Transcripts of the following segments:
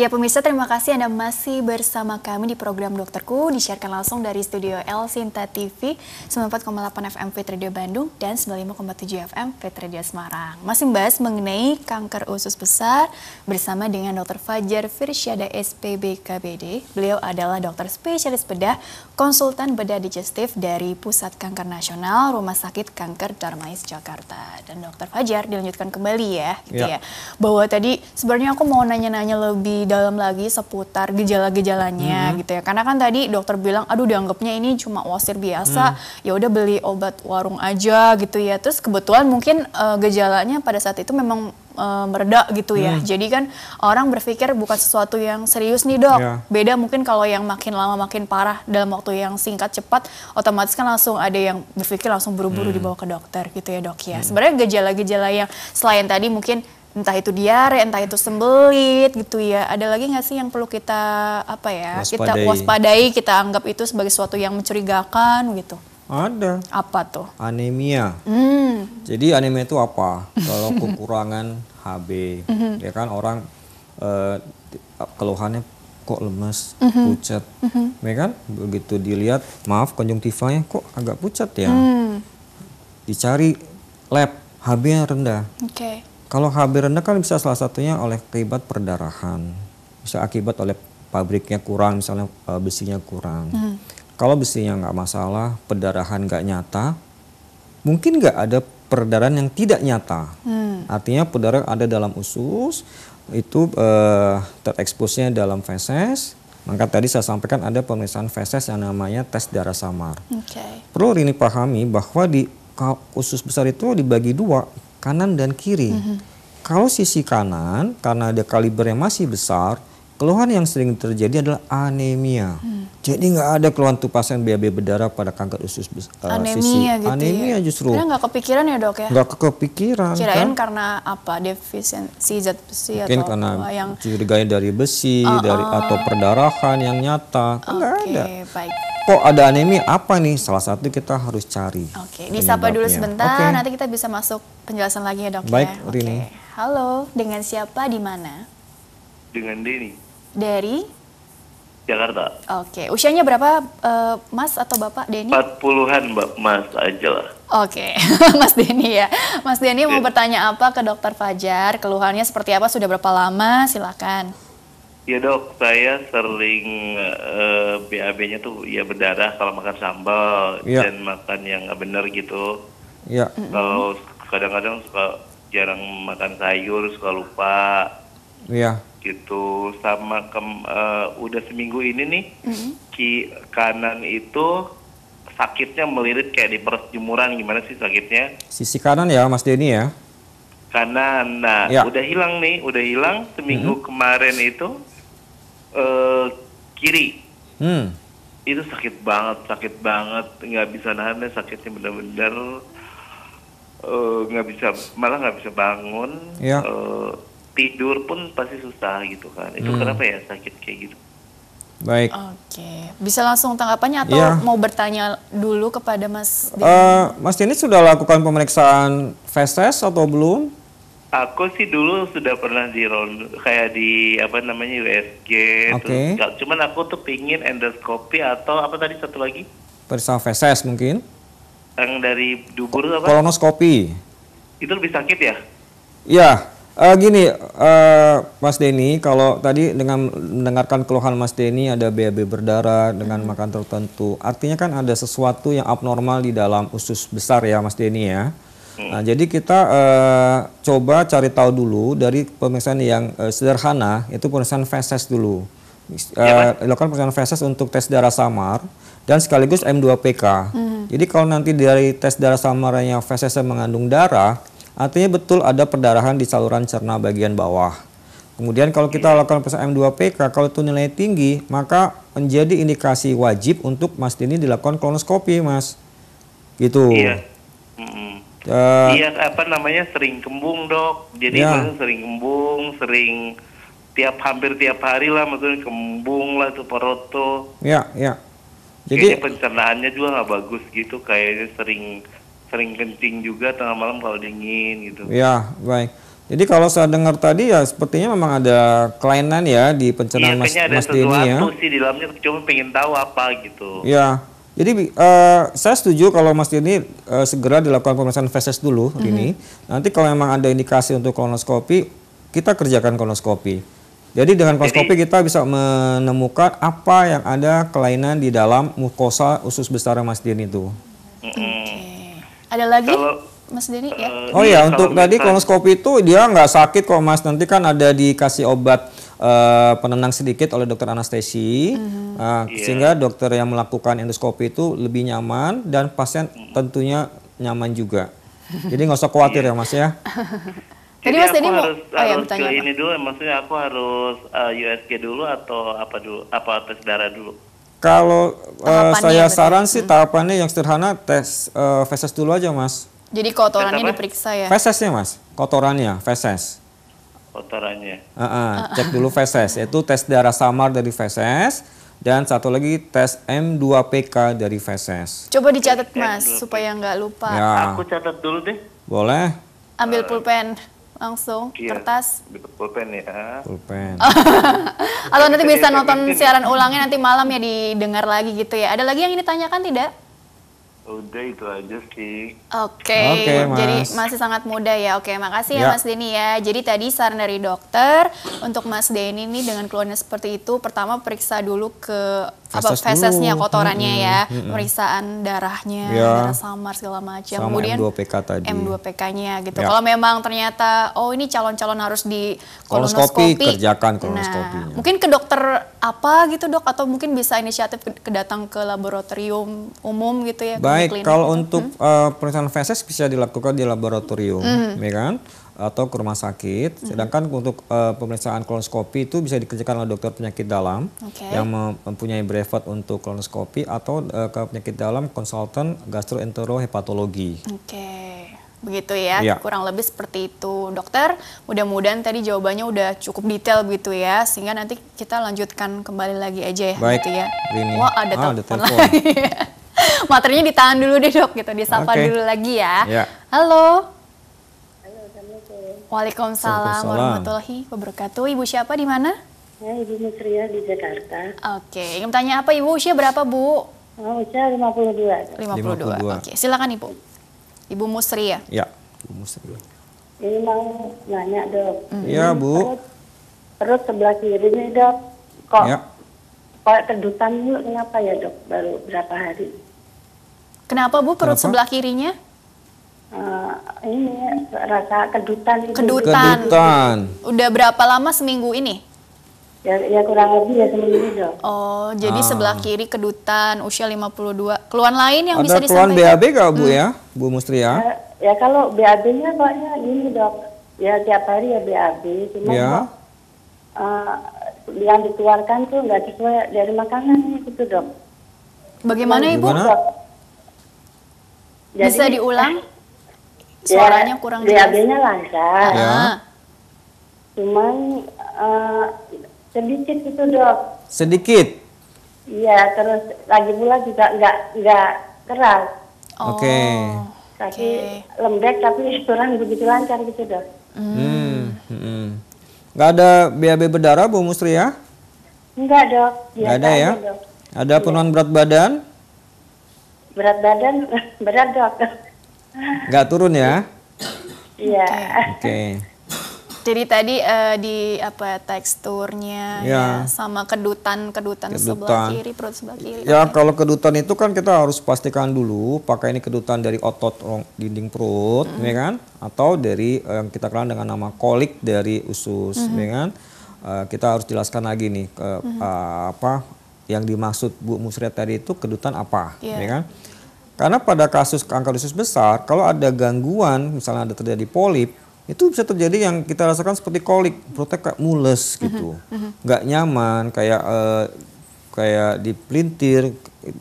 Ya pemirsa terima kasih Anda masih bersama kami di program Dokterku disiarkan langsung dari studio L Sinta TV 94,8 FM Fit Radio Bandung dan 95,7 FM Fit Radio Semarang. Masih membahas mengenai kanker usus besar bersama dengan Dr. Fajar Firsyada SPBKBD. Beliau adalah dokter spesialis bedah, konsultan bedah digestif dari Pusat Kanker Nasional Rumah Sakit Kanker Darmais Jakarta. Dan Dr. Fajar dilanjutkan kembali ya gitu ya. ya. Bahwa tadi sebenarnya aku mau nanya-nanya lebih dalam lagi seputar gejala-gejalanya hmm. gitu ya. Karena kan tadi dokter bilang aduh dianggapnya ini cuma wasir biasa, hmm. ya udah beli obat warung aja gitu ya. Terus kebetulan mungkin uh, gejalanya pada saat itu memang uh, eh, mereda gitu ya. Hmm. Jadi kan orang berpikir bukan sesuatu yang serius nih dok. Yeah. Beda mungkin kalau yang makin lama makin parah dalam waktu yang singkat cepat, otomatis kan langsung ada yang berpikir langsung buru-buru hmm. dibawa ke dokter gitu ya dok ya. Hmm. Sebenarnya gejala-gejala yang selain tadi mungkin entah itu diare, entah itu sembelit gitu ya. Ada lagi nggak sih yang perlu kita apa ya? Waspadai. Kita waspadai, kita anggap itu sebagai sesuatu yang mencurigakan gitu. Ada. Apa tuh? Anemia. Hmm. Jadi anemia itu apa? Kalau kekurangan HB, mhm. ya kan orang eh, keluhannya kok lemes, mhm. pucat, mhm. ya kan? Begitu dilihat, maaf konjungtivanya kok agak pucat ya. Hmm. Dicari lab, HB-nya rendah. Oke. Okay kalau HB rendah kan bisa salah satunya oleh akibat perdarahan, bisa akibat oleh pabriknya kurang, misalnya e, besinya kurang. Hmm. Kalau besinya nggak masalah, perdarahan nggak nyata, mungkin nggak ada perdarahan yang tidak nyata. Hmm. Artinya perdarahan ada dalam usus, itu e, tereksposnya dalam feses, maka tadi saya sampaikan ada pemeriksaan feses yang namanya tes darah samar. Okay. Perlu ini pahami bahwa di usus besar itu dibagi dua kanan dan kiri. Mm -hmm. Kalau sisi kanan karena ada kalibernya masih besar, keluhan yang sering terjadi adalah anemia. Hmm. Jadi nggak ada keluhan tupasan BAB berdarah pada kanker usus uh, anemia sisi. Gitu ya? anemia ya? justru. Karena nggak kepikiran ya dok ya? Nggak kepikiran. Kirain kan? karena apa defisiensi zat besi Mungkin atau karena apa yang dari besi, uh -uh. dari oh. atau perdarahan yang nyata. Nggak okay, ada. Baik kok ada anemia apa nih? Salah satu kita harus cari. Oke, disapa dulu sebentar, okay. nanti kita bisa masuk penjelasan lagi ya dok ya. Baik, ya. Rini. Okay. Halo, dengan siapa di mana? Dengan Dini. Dari? Jakarta. Oke, usianya berapa uh, Mas atau Bapak Denny? 40-an Mbak Mas aja lah. Oke, Mas Denny ya. Mas Denny mau bertanya apa ke dokter Fajar? Keluhannya seperti apa? Sudah berapa lama? Silakan. Ya dok, saya sering uh, eh, BAB-nya tuh ya berdarah kalau makan sambal ya. dan makan yang nggak benar gitu. Ya. Kalau kadang-kadang suka jarang makan sayur, suka lupa. Iya. Gitu sama kem, uh, udah seminggu ini nih mm-hmm. ki kanan itu sakitnya melirit kayak di perut jemuran gimana sih sakitnya? Sisi kanan ya Mas Denny ya. Kanan. Nah, ya. udah hilang nih, udah hilang seminggu hmm kemarin itu Eh, kiri. Hmm. Itu sakit banget, sakit banget, nggak bisa nahannya sakitnya bener-bener eh, nggak -bener, uh, bisa, malah nggak bisa bangun. ya. Uh, tidur pun pasti susah gitu kan. Itu hmm. kenapa ya sakit kayak gitu? Baik. Oke, okay. bisa langsung tanggapannya atau ya. mau bertanya dulu kepada Mas? Uh, Mas ini sudah lakukan pemeriksaan fast atau belum? Aku sih dulu sudah pernah di round kayak di apa namanya USG. Oke. Okay. cuman aku tuh pingin endoskopi atau apa tadi satu lagi? Periksa feses mungkin. Yang dari dubur apa? Kolonoskopi. Itu lebih sakit ya? Ya. Uh, gini, uh, Mas Denny, kalau tadi dengan mendengarkan keluhan Mas Denny ada BAB berdarah dengan makan tertentu, artinya kan ada sesuatu yang abnormal di dalam usus besar ya, Mas Denny ya. Hmm. Nah, jadi kita uh, coba cari tahu dulu dari pemeriksaan yang uh, sederhana, itu pemeriksaan feses dulu. Uh, ya, eh, lakukan pemeriksaan feses untuk tes darah samar dan sekaligus M2PK. Hmm. Jadi kalau nanti dari tes darah samar yang fesesnya mengandung darah, artinya betul ada perdarahan di saluran cerna bagian bawah. Kemudian kalau kita iya. lakukan pemeriksaan M2PK, kalau itu nilai tinggi, maka menjadi indikasi wajib untuk mas ini dilakukan kolonoskopi, mas. Gitu. Iya. -hmm. Uh, iya apa namanya sering kembung dok. Jadi ya. sering kembung, sering tiap hampir tiap hari lah maksudnya kembung lah itu perut tuh. Iya iya. Jadi kayaknya pencernaannya juga nggak bagus gitu kayaknya sering sering kencing juga tengah malam kalau dingin gitu. Iya baik. Jadi kalau saya dengar tadi ya sepertinya memang ada kelainan ya di pencernaan iya, mas, ada mas ini ya. Iya, ada sih di dalamnya cuma pengen tahu apa gitu. Iya. Jadi uh, saya setuju kalau Mas ini uh, eh, segera dilakukan pemeriksaan feses dulu mm -hmm. ini. Nanti kalau memang ada indikasi untuk kolonoskopi, kita kerjakan kolonoskopi. Jadi dengan kolonoskopi kita bisa menemukan apa yang ada kelainan di dalam mukosa usus besar Mas Dini itu. Mm -hmm. Ada lagi? Kalau Mas Denny ya. Uh, oh iya, iya untuk tadi kolonoskop itu dia nggak sakit kok Mas. Nanti kan ada dikasih obat uh, penenang sedikit oleh dokter anestesi, mm-hmm. uh, yeah. Iya. sehingga dokter yang melakukan endoskopi itu lebih nyaman dan pasien mm-hmm. tentunya nyaman juga. Jadi nggak usah khawatir yeah. ya Mas ya. Jadi, Jadi Mas harus, mau harus, oh, iya, harus ya, ke apa? ini dulu, maksudnya aku harus uh, eh, USG dulu atau apa dulu, apa tes darah dulu? Kalau uh, saya saran sih hmm. tahapannya yang sederhana tes uh, feses dulu aja mas. Jadi kotorannya diperiksa ya? Fesesnya mas, kotorannya, feses. Kotorannya. Uh -uh, cek dulu feses, itu tes darah samar dari feses dan satu lagi tes M2PK dari feses. Coba dicatat mas m 2 pk supaya nggak lupa. Ya. Aku catat dulu deh. Boleh. Ambil eh, pulpen langsung iya, kertas. Pulpen ya. Pulpen. Atau nanti bisa ya, nonton siaran ulangnya nanti malam ya didengar lagi gitu ya. Ada lagi yang ditanyakan tidak? Udah itu aja sih. Oke, okay. okay, jadi masih sangat muda ya. Oke, okay, makasih ya. ya Mas Denny ya. Jadi tadi saran dari dokter untuk Mas Denny ini dengan keluarnya seperti itu, pertama periksa dulu ke apa fesesnya kotorannya hmm, ya, hmm, pemeriksaan darahnya, ya. darah samar segala macam. Kemudian M2PK tadi. M2PK-nya gitu. Ya. Kalau memang ternyata oh ini calon-calon harus di kolonoskopi, kolonoskopi. kerjakan kolonoskopi. Nah, mungkin ke dokter apa gitu, Dok, atau mungkin bisa inisiatif kedatang ke laboratorium umum gitu ya. Baik baik kalau mm-hmm. untuk hmm. uh, eh, pemeriksaan feses bisa dilakukan di laboratorium hmm. ya kan atau ke rumah sakit. Mm-hmm. Sedangkan untuk uh, pemeriksaan kolonoskopi itu bisa dikerjakan oleh dokter penyakit dalam okay. yang mempunyai brevet untuk kolonoskopi atau uh, ke penyakit dalam konsultan gastroenterohepatologi. Oke. Okay. Begitu ya, ya, kurang lebih seperti itu. Dokter, mudah-mudahan tadi jawabannya udah cukup detail gitu ya, sehingga nanti kita lanjutkan kembali lagi aja ya. Baik, gitu ya. Rini. Wah, ada ah, telepon, Materinya ditahan dulu deh dok gitu, disapa okay. dulu lagi ya. ya. Halo. Halo, Assalamualaikum. Waalaikumsalam warahmatullahi wabarakatuh. Ibu siapa di mana? Ya, Ibu Musria di Jakarta. Oke, okay. ingin tanya apa Ibu? Usia berapa Bu? Oh, usia 52. 52, 52. oke. Okay. Silakan Ibu. Ibu Musri ya? ya, Ibu Musri. Ini mau nanya dok. Iya hmm. bu. Perut, sebelah kiri nih dok. Kok ya. kok kedutan dulu kenapa ya dok? Baru berapa hari? Kenapa Bu perut Kenapa? sebelah kirinya? Uh, ini rasa kedutan Ini. Kedutan. kedutan. Udah berapa lama seminggu ini? Ya, ya kurang lebih ya seminggu dong. Oh, jadi ah. sebelah kiri kedutan usia 52. Keluhan lain yang Ada bisa disampaikan? Ada keluhan BAB gak Bu hmm. ya, Bu Mustria? Ya, ya kalau BAB-nya pokoknya gini dok, ya tiap hari ya BAB, cuma ya. uh, yang dikeluarkan tuh nggak sesuai dari makanan gitu dok. Bagaimana Ibu? Gimana? Dok, jadi, bisa diulang? Ya, suaranya ya, kurang jelas. DAB-nya lancar. Ya. Cuman uh, sedikit itu dok. Sedikit. Iya, terus lagi pula juga nggak nggak keras. Oh. Oke. Okay. Tapi okay. lembek tapi kurang begitu lancar gitu dok. Hmm. hmm. hmm. Nggak ada BAB berdarah Bu Musri ya? Enggak dok. Nggak ada ya? Dok. Ada penurunan berat badan? berat badan berat dok. Nggak turun ya? Iya. Oke. Okay. Jadi tadi uh, di apa teksturnya ya. ya sama kedutan, kedutan kedutan sebelah kiri perut sebelah kiri. Ya kalau kedutan itu kan kita harus pastikan dulu pakai ini kedutan dari otot dinding perut, mm -hmm. ya kan? Atau dari eh, yang uh, kita kenal dengan nama kolik dari usus, mm -hmm. ya kan? Uh, kita harus jelaskan lagi nih ke mm -hmm. uh, apa yang dimaksud Bu Musriat tadi itu kedutan apa, yeah. ya kan? Karena pada kasus kanker usus besar, kalau ada gangguan, misalnya ada terjadi polip, itu bisa terjadi yang kita rasakan seperti kolik, perutnya kayak mules mhm, gitu, mhm. nggak nyaman, kayak uh, kayak dipelintir,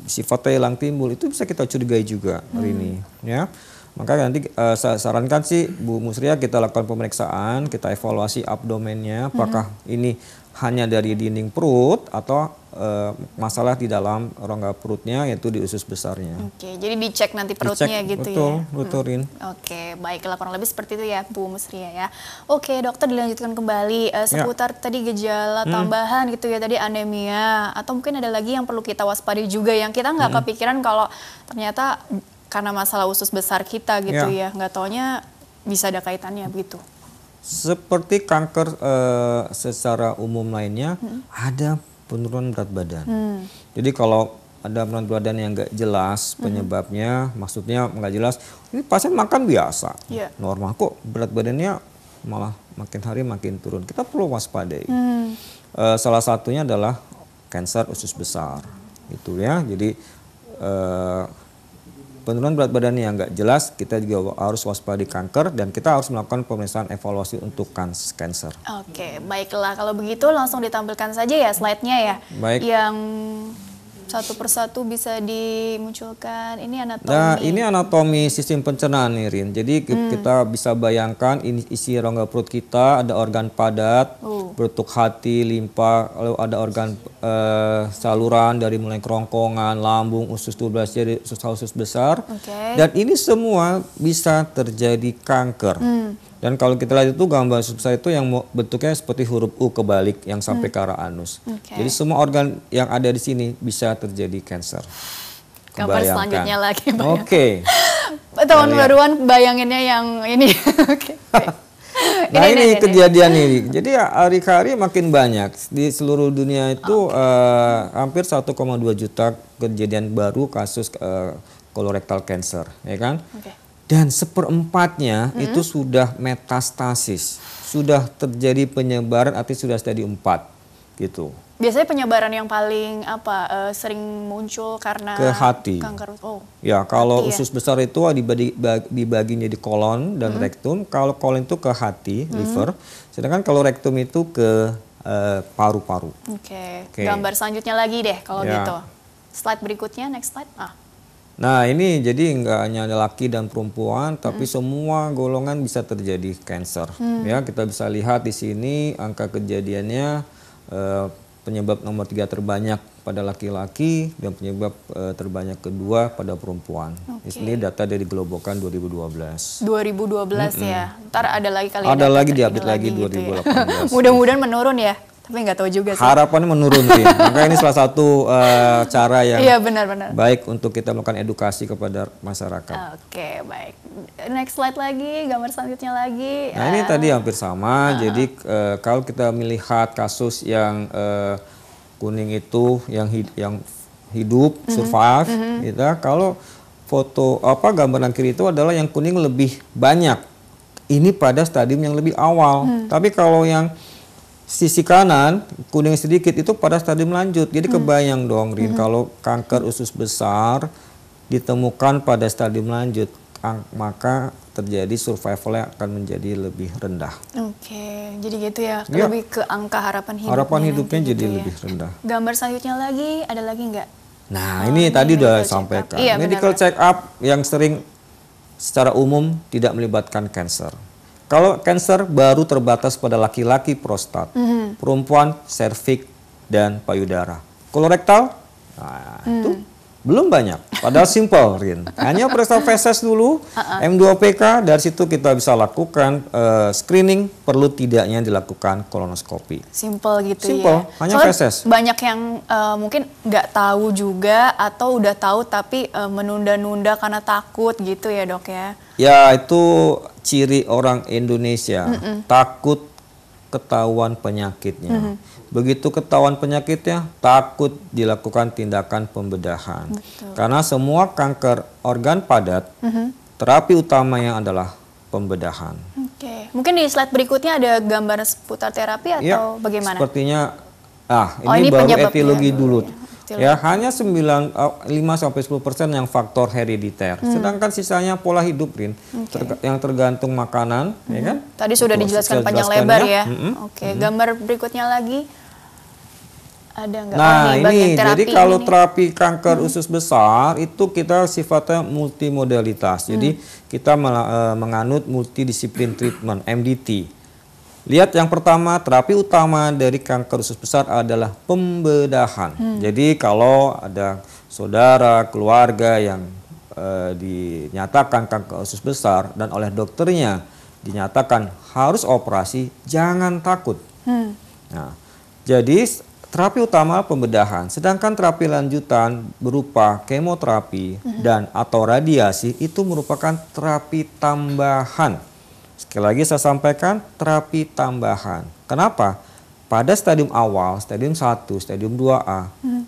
sifatnya hilang timbul, itu bisa kita curigai juga mhm. hari hmm. ini, ya. Maka nanti uh, eh, saya sarankan sih Bu Musria kita lakukan pemeriksaan, kita evaluasi abdomennya, apakah mm-hmm. ini hanya dari dinding perut atau e, masalah di dalam rongga perutnya yaitu di usus besarnya. Oke, jadi dicek nanti perutnya dicek, gitu betul, ya. Betul, Rin. Hmm. Oke, baiklah kurang lebih seperti itu ya Bu Musria ya. Oke, dokter dilanjutkan kembali e, seputar ya. tadi gejala hmm. tambahan gitu ya tadi anemia atau mungkin ada lagi yang perlu kita waspadai juga yang kita nggak hmm. kepikiran kalau ternyata karena masalah usus besar kita gitu ya, ya nggak taunya bisa ada kaitannya begitu. Seperti kanker e, secara umum lainnya, hmm. ada penurunan berat badan. Hmm. Jadi kalau ada berat badan yang nggak jelas hmm. penyebabnya, hmm. maksudnya nggak jelas, ini pasien makan biasa, yeah. normal kok berat badannya malah makin hari makin turun. Kita perlu waspadai. Hmm. E, salah satunya adalah kanker usus besar, gitu ya. Jadi e, penurunan berat badan yang nggak jelas, kita juga harus waspada di kanker dan kita harus melakukan pemeriksaan evaluasi untuk kan kanker. Oke, baiklah. Kalau begitu langsung ditampilkan saja ya slide-nya ya. Baik. Yang satu persatu bisa dimunculkan. Ini anatomi. Nah, ini anatomi sistem pencernaan nih, Rin. Jadi hmm. kita bisa bayangkan ini isi rongga perut kita ada organ padat, uh. hati, limpa, lalu ada organ uh, saluran dari mulai kerongkongan, lambung, usus 12 jadi usus-usus besar. Okay. Dan ini semua bisa terjadi kanker. Hmm. Dan kalau kita lihat itu gambar subsai itu yang bentuknya seperti huruf U kebalik yang sampai hmm. ke arah anus. Okay. Jadi semua organ yang ada di sini bisa terjadi kanker. Gambar selanjutnya lagi. Ya. Oke. Okay. Tahun baruan bayanginnya yang ini. okay. nah ini, ini, ini kejadian ini. Jadi ya, hari hari makin banyak di seluruh dunia itu okay. uh, eh, hampir 1,2 juta kejadian baru kasus uh, kolorektal cancer, ya kan? Okay dan seperempatnya hmm. itu sudah metastasis, sudah terjadi penyebaran artinya sudah stadium empat, gitu. Biasanya penyebaran yang paling apa uh, sering muncul karena ke hati. kanker. Oh. Ya, kalau hati ya? usus ya? besar itu ah, dibagi dibagi menjadi kolon dan hmm. rektum. Kalau kolon itu ke hati, hmm. liver. Sedangkan kalau rektum itu ke eh, paru-paru. Uh, Oke. Okay. Okay. Gambar selanjutnya lagi deh kalau ya. gitu. Slide berikutnya, next slide. Ah. Nah ini jadi nggak hanya laki dan perempuan, tapi hmm. semua golongan bisa terjadi kanker. Hmm. Ya kita bisa lihat di sini angka kejadiannya eh, penyebab nomor tiga terbanyak pada laki-laki dan penyebab eh, terbanyak kedua pada perempuan. Okay. Ini data dari Globokan 2012. 2012 mm -hmm. ya. Ntar ada lagi kali ya ada, lagi diupdate lagi, lagi gitu 2018. ya. Mudah-mudahan menurun ya tapi nggak tahu juga sih. Harapannya menurun sih. Maka ini salah satu uh, cara yang iya, benar, benar. baik untuk kita melakukan edukasi kepada masyarakat. Oke, okay, baik. Next slide lagi, gambar selanjutnya lagi. Nah, uh, ini eh. tadi hampir sama. Uh, Jadi uh, kalau kita melihat kasus yang uh, kuning itu yang hid yang hidup mm -hmm, survive, mm -hmm. kita kalau foto apa gambaran kiri itu adalah yang kuning lebih banyak. Ini pada stadium yang lebih awal. Hmm. Tapi kalau yang sisi kanan kuning sedikit itu pada stadium lanjut. Jadi hmm. kebayang dong Rin hmm. kalau kanker usus besar ditemukan pada stadium lanjut kan, maka terjadi survivalnya akan menjadi lebih rendah. Oke, jadi gitu ya, ya. lebih ke angka harapan hidupnya. Harapan hidupnya gitu jadi gitu lebih rendah. Gambar selanjutnya lagi ada lagi nggak? Nah, oh, ini, tadi udah sampaikan. Iya, medical check up yang sering secara umum tidak melibatkan kanker. Kalau kanker baru terbatas pada laki-laki prostat, mm-hmm. perempuan serviks dan payudara. Kolorektal, nah, mm. itu hmm. belum banyak. Padahal simple, Rin. Hanya periksa feses dulu, uh-uh. M2PK, dari situ kita bisa lakukan uh, screening, perlu tidaknya dilakukan kolonoskopi. Simple gitu simple, ya? Simple, hanya feses. banyak yang uh, mungkin nggak tahu juga, atau udah tahu tapi uh, menunda-nunda karena takut gitu ya dok ya? Ya, itu ciri orang Indonesia mm -mm. takut ketahuan penyakitnya. Mm -hmm. Begitu ketahuan penyakitnya, takut dilakukan tindakan pembedahan. Betul. Karena semua kanker organ padat, mm -hmm. terapi utamanya adalah pembedahan. Oke, okay. mungkin di slide berikutnya ada gambar seputar terapi iya, atau ya, bagaimana? Sepertinya ah ini, oh, ini baru etiologi dulu. Ya. Still ya, hanya 9 5 eh, sampai 10% yang faktor herediter. Hmm. Sedangkan sisanya pola hidup, Rin. Okay. Terg yang tergantung makanan, ya hmm. ya kan? Tadi sudah dijelaskan panjang lebar ya. Hmm. Oke, okay. hmm. gambar berikutnya lagi ada nggak? Nah ini, ini ya, jadi kalau terapi kanker hmm. usus besar itu kita sifatnya multimodalitas. Jadi hmm. kita eh, menganut multidisiplin treatment (MDT). Lihat yang pertama, terapi utama dari kanker usus besar adalah pembedahan. Hmm. Jadi kalau ada saudara, keluarga yang e, dinyatakan kanker usus besar dan oleh dokternya dinyatakan harus operasi, jangan takut. Hmm. Nah, jadi terapi utama pembedahan, sedangkan terapi lanjutan berupa kemoterapi hmm. dan atau radiasi itu merupakan terapi tambahan Sekali lagi saya sampaikan terapi tambahan. Kenapa? Pada stadium awal, stadium 1, stadium 2A, hmm.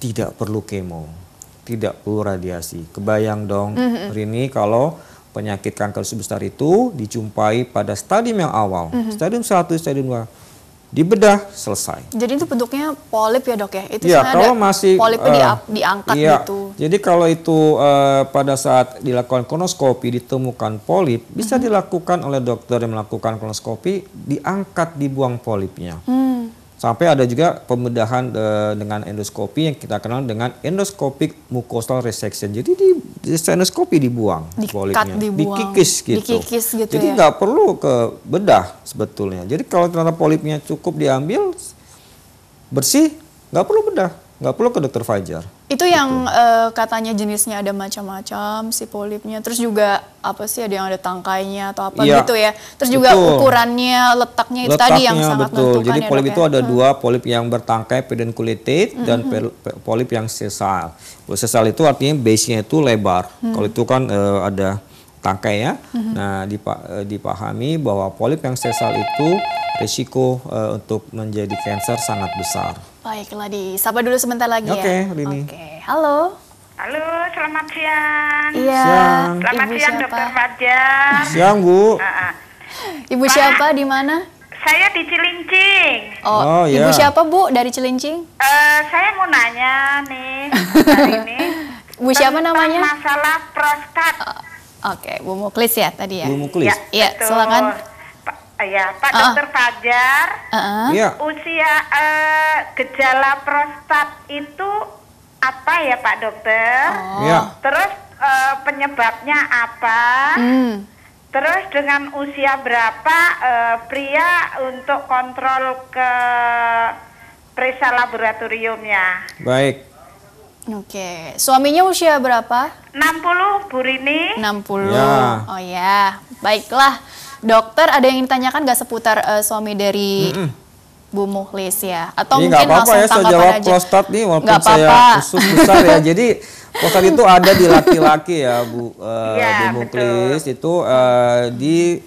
tidak perlu kemo, tidak perlu radiasi. Kebayang dong hmm. Rini kalau penyakit kanker sebesar itu dijumpai pada stadium yang awal, hmm. stadium 1, stadium 2 dibedah selesai. Jadi itu bentuknya polip ya dok ya? Itu ya, kalau masih polipnya uh, diangkat iya, gitu. Jadi kalau itu uh, pada saat dilakukan kolonoskopi ditemukan polip, bisa mm -hmm. dilakukan oleh dokter yang melakukan kolonoskopi diangkat dibuang polipnya. -hmm. Sampai ada juga pembedahan e, dengan endoskopi yang kita kenal dengan endoskopik mucosal resection. Jadi di, di endoskopi dibuang di dibuang. dikikis gitu. Dikikis gitu Jadi ya. nggak ya? perlu ke bedah sebetulnya. Jadi kalau ternyata polipnya cukup diambil bersih, nggak perlu bedah nggak perlu ke dokter Fajar. Itu yang gitu. e, katanya jenisnya ada macam-macam si polipnya, terus juga apa sih ada yang ada tangkainya atau apa ya, gitu ya. Terus juga betul. ukurannya, letaknya itu tadi yang sangat betul. Jadi ya, polip itu ya? ada hmm. dua polip yang bertangkai pedunculated mm -hmm. dan hmm. polip yang sesal. Sesal itu artinya base-nya itu lebar. -hmm. Kalau itu kan uh, ada tangkai ya. -hmm. Nah, dipa eh, dipahami bahwa polip yang sesal itu risiko uh, untuk menjadi kanker sangat besar. Baiklah, di sapa dulu sebentar lagi okay, ya. Oke, Rini. Oke, okay. halo. Halo, selamat siang. Iya. Siang. Selamat Ibu siang, siapa? Dokter Fajar. Siang, Bu. Uh -uh. Ibu Pak, siapa di mana? Saya di Cilincing. Oh, oh iya. Ibu ya. siapa, Bu? Dari Cilincing? Uh, saya mau nanya nih hari ini. Bu siapa namanya? Masalah prostat. Uh, Oke, okay. Bu Muklis ya tadi ya. Bu Muklis. Ya, ya betul. silakan. Eh, ya, Pak uh Dokter Fajar. Uh -uh. Usia uh, gejala prostat itu apa ya Pak Dokter? Oh. Ya. Terus uh, penyebabnya apa? Hmm. Terus dengan usia berapa uh, pria untuk kontrol ke periksa laboratoriumnya? Baik. Oke, suaminya usia berapa? 60, Bu Rini. 60. Ya. Oh ya, baiklah. Dokter ada yang ingin tanyakan gak seputar uh, suami dari mm -mm Bu Muhlis ya atau ini iya, mungkin apa-apa ya saya jawab aja. prostat nih walaupun gak saya apa usus besar ya jadi prostat itu ada di laki-laki ya Bu uh, ya, Bu Muhlis itu uh, di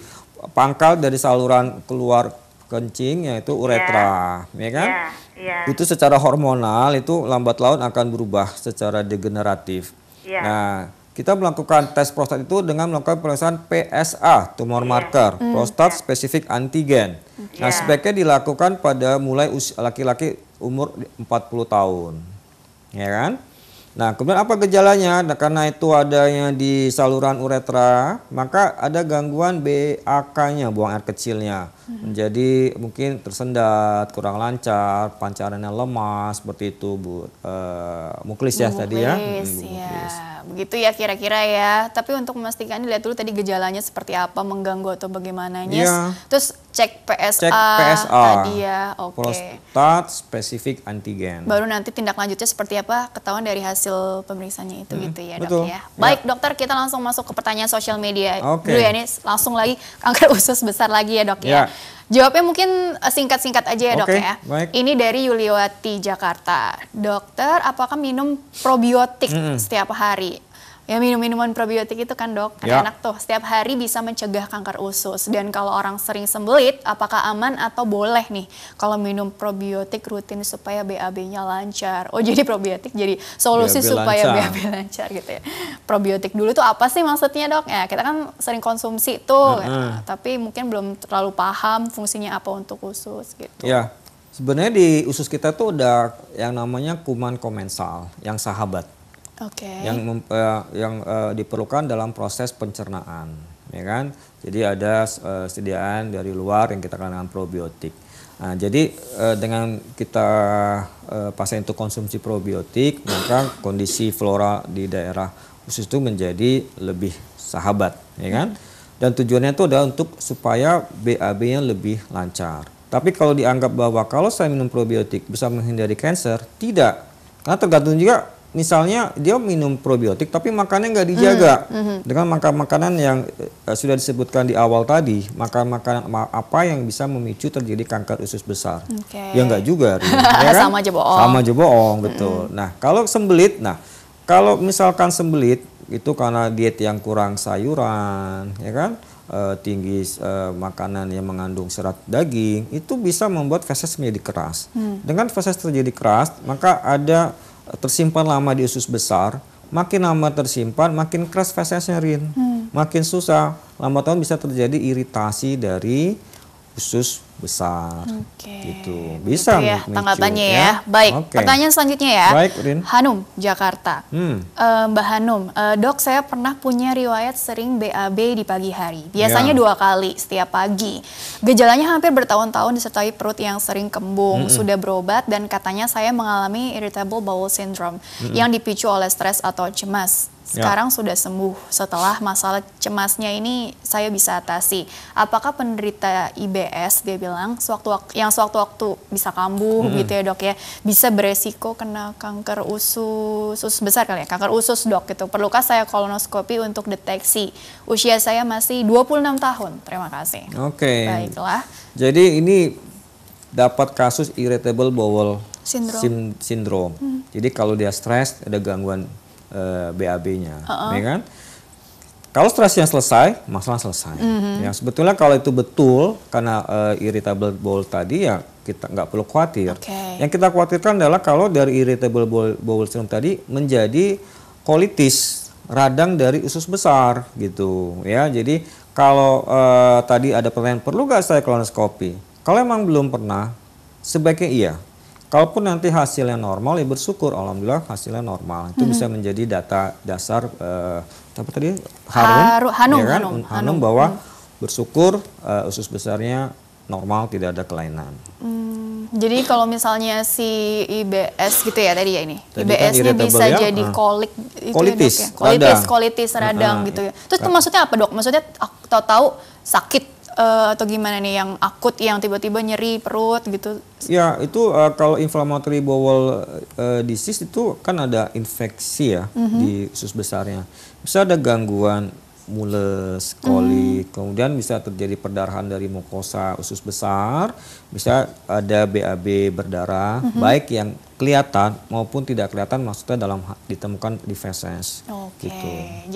pangkal dari saluran keluar kencing yaitu iya. uretra ya, ya kan ya, ya. itu secara hormonal itu lambat laun akan berubah secara degeneratif ya. nah kita melakukan tes prostat itu dengan melakukan pemeriksaan PSA, tumor yeah. marker, mm. prostat yeah. spesifik antigen. Yeah. Nah, sebaiknya dilakukan pada mulai laki-laki umur 40 tahun. Ya kan? Nah, kemudian apa gejalanya? Nah, karena itu adanya di saluran uretra, maka ada gangguan BAK-nya, buang air kecilnya menjadi mungkin tersendat, kurang lancar, pancarannya lemah seperti itu Bu uh, Muklis ya Bu Muklis, tadi ya. Hmm, ya. Begitu ya kira-kira ya. Tapi untuk memastikan lihat dulu tadi gejalanya seperti apa, mengganggu atau bagaimananya. Ya. Terus cek PSA, cek PSA tadi ya. Oke. Okay. Prostat spesifik antigen. Baru nanti tindak lanjutnya seperti apa ketahuan dari hasil pemeriksaannya itu hmm, gitu ya, betul. Dok ya. Baik, ya. Dokter, kita langsung masuk ke pertanyaan sosial media. Okay. Dulu ya ini langsung lagi kanker usus besar lagi ya, Dok ya. ya. Jawabnya mungkin eh, singkat-singkat aja ya dok ya. Baik. Ini dari Yuliwati Jakarta. Dokter, apakah minum probiotik mm -hmm. setiap hari? Ya minum-minuman probiotik itu kan dok, kan ya. enak tuh. Setiap hari bisa mencegah kanker usus. Dan kalau orang sering sembelit, apakah aman atau boleh nih kalau minum probiotik rutin supaya BAB-nya lancar? Oh jadi probiotik jadi solusi BAB supaya lancar. BAB lancar gitu ya. Probiotik dulu tuh apa sih maksudnya dok? Ya kita kan sering konsumsi tuh, uh-huh. ya, tapi mungkin belum terlalu paham fungsinya apa untuk usus gitu. Ya sebenarnya di usus kita tuh udah yang namanya kuman komensal, yang sahabat okay. yang uh, yang uh, diperlukan dalam proses pencernaan, ya kan? Jadi ada uh, sediaan dari luar yang kita kenal dengan probiotik. Nah, jadi uh, dengan kita uh, pasien itu konsumsi probiotik, maka kondisi flora di daerah usus itu menjadi lebih sahabat, ya kan? Dan tujuannya itu adalah untuk supaya BAB-nya lebih lancar. Tapi kalau dianggap bahwa kalau saya minum probiotik bisa menghindari kanker, tidak. Karena tergantung juga misalnya dia minum probiotik tapi makannya nggak dijaga mm -hmm. dengan makan makanan yang uh, sudah disebutkan di awal tadi makan makanan apa yang bisa memicu terjadi kanker usus besar okay. ya nggak juga ya kan? sama aja bohong sama aja bohong betul mm -hmm. nah kalau sembelit nah kalau misalkan sembelit itu karena diet yang kurang sayuran ya kan E, tinggi e, makanan yang mengandung serat daging itu bisa membuat feses menjadi keras. Hmm. Dengan feses terjadi keras, maka ada tersimpan lama di usus besar, makin lama tersimpan, makin keras fesesnya Rin. Hmm. Makin susah. Lama tahun bisa terjadi iritasi dari khusus besar. Okay. Gitu. Bisa gitu ya, tanggapannya ya. ya. Baik, okay. pertanyaan selanjutnya ya. Baik, Rin. Hanum, Jakarta. Hmm. Eh, Mbak Hanum, eh, Dok, saya pernah punya riwayat sering BAB di pagi hari. Biasanya ya. dua kali setiap pagi. Gejalanya hampir bertahun-tahun disertai perut yang sering kembung, mm sudah berobat dan katanya saya mengalami irritable bowel syndrome mm yang dipicu oleh stres atau cemas. Ya. Sekarang ya. sudah sembuh. Setelah masalah cemasnya ini saya bisa atasi. Apakah penderita IBS dia bilang sewaktu waktu yang sewaktu-waktu bisa kambuh hmm. gitu ya dok ya bisa beresiko kena kanker usus usus besar kali ya kanker usus dok gitu. Perlukah saya kolonoskopi untuk deteksi? Usia saya masih 26 tahun. Terima kasih. Oke. Okay. Baiklah. Jadi ini dapat kasus irritable bowel syndrome. Sin syndrome. Hmm. Jadi kalau dia stres ada gangguan Eh, BAB-nya, uh -uh. ya kan? Kalau stresnya selesai, masalah selesai. Mm -hmm. Yang sebetulnya kalau itu betul karena uh, irritable bowel tadi ya kita nggak perlu khawatir. Okay. Yang kita khawatirkan adalah kalau dari irritable bowel, bowel syndrome tadi menjadi kolitis, radang dari usus besar gitu ya. Jadi kalau uh, tadi ada pertanyaan perlu nggak saya kolonoskopi? Kalau emang belum pernah, sebaiknya iya. Kalaupun nanti hasilnya normal ya bersyukur, alhamdulillah hasilnya normal. Itu -hmm. bisa menjadi data dasar uh, apa tadi Harun, Haru, ya Hanum, ya kan? Hanum, Hanum bahwa hmm. bersyukur uh, usus besarnya normal, tidak ada kelainan. Hmm, jadi kalau misalnya si IBS gitu ya tadi ya ini, IBS-nya kan bisa ya, jadi ah. kolik, uh. kolitis, ya, ya, kolitis, kolitis, radang uh, gitu iya. ya. Terus itu maksudnya apa dok? Maksudnya tahu-tahu sakit uh, atau gimana nih yang akut yang tiba-tiba nyeri perut gitu? Ya itu uh, kalau inflammatory bowel uh, disease itu kan ada infeksi ya mm -hmm. di usus besarnya. Bisa ada gangguan mules, kolik, hmm. kemudian bisa terjadi perdarahan dari mukosa usus besar, bisa ada BAB berdarah, hmm. baik yang kelihatan maupun tidak kelihatan maksudnya dalam ditemukan di feses. Oke. Okay. Gitu.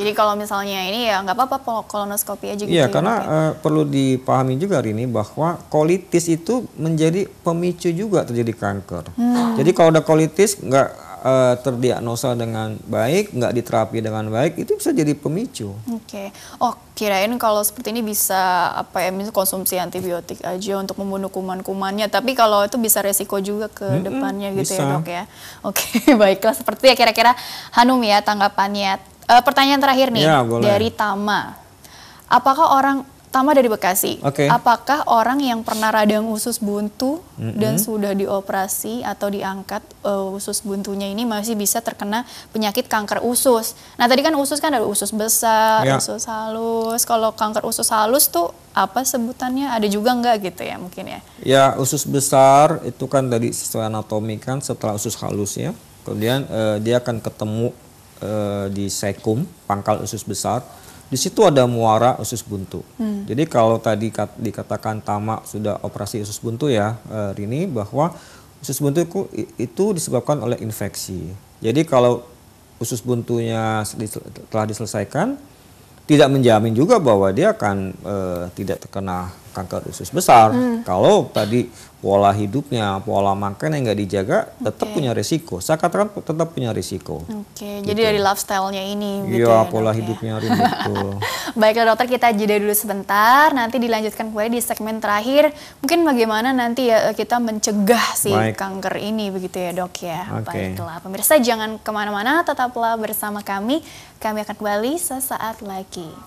Jadi kalau misalnya ini ya nggak apa-apa kolonoskopi aja gitu. Iya, ya, karena uh, perlu dipahami juga hari ini bahwa kolitis itu menjadi pemicu juga terjadi kanker. Hmm. Jadi kalau ada kolitis nggak uh, terdiagnosa dengan baik, nggak diterapi dengan baik, itu bisa jadi pemicu. Oke. Okay. Oh, kirain kalau seperti ini bisa apa ya, misalnya konsumsi antibiotik aja untuk membunuh kuman-kumannya, tapi kalau itu bisa resiko juga ke hmm, depannya gitu ya, bisa. ya, Dok ya. Oke, okay, baiklah seperti ya kira-kira Hanum ya tanggapannya. Uh, pertanyaan terakhir nih ya, dari Tama. Apakah orang Tama dari Bekasi. Okay. Apakah orang yang pernah radang usus buntu mm-hmm. dan sudah dioperasi atau diangkat uh, usus buntunya ini masih bisa terkena penyakit kanker usus? Nah tadi kan usus kan ada usus besar, yeah. usus halus. Kalau kanker usus halus tuh apa sebutannya? Ada juga nggak gitu ya mungkin ya? Ya usus besar itu kan dari sesuai anatomi kan setelah usus halus ya. Kemudian uh, dia akan ketemu uh, di sekum pangkal usus besar di situ ada muara usus buntu. Hmm. Jadi kalau tadi kat, dikatakan tamak sudah operasi usus buntu ya eh, Rini bahwa usus buntu itu, itu disebabkan oleh infeksi. Jadi kalau usus buntunya telah diselesaikan, tidak menjamin juga bahwa dia akan e, tidak terkena kanker usus besar. Hmm. Kalau tadi pola hidupnya, pola makan yang nggak dijaga, tetap okay. punya risiko. Saya katakan tetap punya risiko. Oke, okay, gitu. jadi dari lifestyle-nya ini. Gitu iya, gitu pola dok, ya. hidupnya ya. betul. Baiklah dokter, kita jeda dulu sebentar. Nanti dilanjutkan kembali di segmen terakhir. Mungkin bagaimana nanti ya kita mencegah si Baik. kanker ini, begitu ya dok ya. Okay. Baiklah, pemirsa jangan kemana-mana, tetaplah bersama kami. Kami akan kembali sesaat lagi.